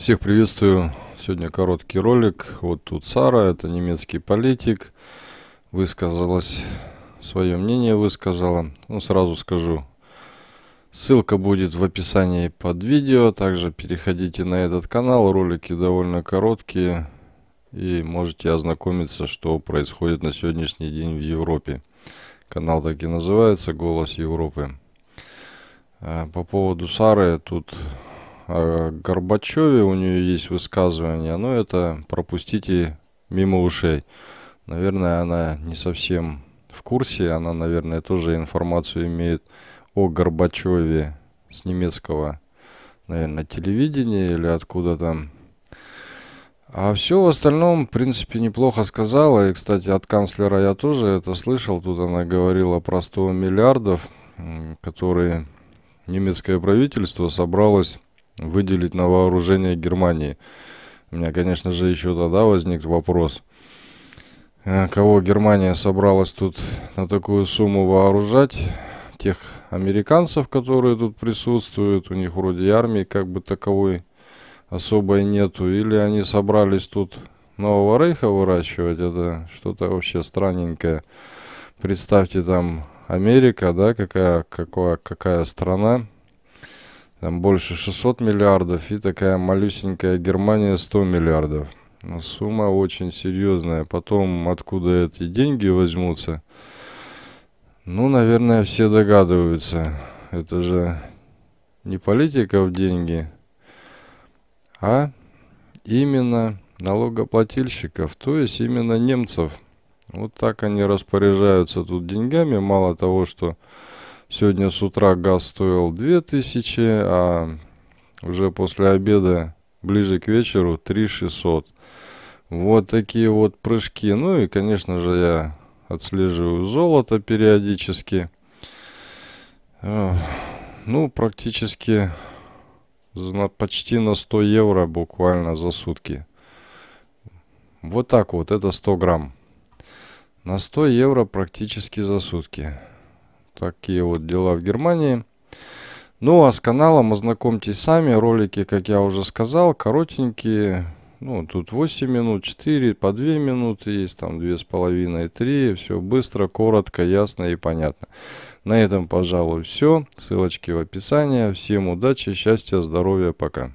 Всех приветствую. Сегодня короткий ролик. Вот тут Сара, это немецкий политик. Высказалась, свое мнение высказала. Ну, сразу скажу. Ссылка будет в описании под видео. Также переходите на этот канал. Ролики довольно короткие. И можете ознакомиться, что происходит на сегодняшний день в Европе. Канал так и называется «Голос Европы». А, по поводу Сары, тут о э, Горбачеве у нее есть высказывание, но это пропустите мимо ушей. Наверное, она не совсем в курсе, она, наверное, тоже информацию имеет о Горбачеве с немецкого, наверное, телевидения или откуда там. А все в остальном, в принципе, неплохо сказала. И, кстати, от канцлера я тоже это слышал. Тут она говорила про 100 миллиардов, которые немецкое правительство собралось выделить на вооружение Германии. У меня, конечно же, еще тогда возник вопрос, э, кого Германия собралась тут на такую сумму вооружать, тех американцев, которые тут присутствуют, у них вроде и армии как бы таковой особой нету, или они собрались тут нового рейха выращивать, это что-то вообще странненькое. Представьте там Америка, да, какая, какая, какая страна, там больше 600 миллиардов и такая малюсенькая Германия 100 миллиардов. Ну, сумма очень серьезная. Потом, откуда эти деньги возьмутся, ну, наверное, все догадываются. Это же не политика в деньги, а именно налогоплательщиков, то есть именно немцев. Вот так они распоряжаются тут деньгами. Мало того, что Сегодня с утра газ стоил 2000, а уже после обеда, ближе к вечеру, 3600. Вот такие вот прыжки. Ну и, конечно же, я отслеживаю золото периодически. А, ну, практически почти на 100 евро буквально за сутки. Вот так вот, это 100 грамм. На 100 евро практически за сутки. Такие вот дела в Германии. Ну а с каналом ознакомьтесь сами. Ролики, как я уже сказал, коротенькие. Ну, тут 8 минут, 4, по 2 минуты есть, там 2,5, 3. Все быстро, коротко, ясно и понятно. На этом, пожалуй, все. Ссылочки в описании. Всем удачи, счастья, здоровья, пока.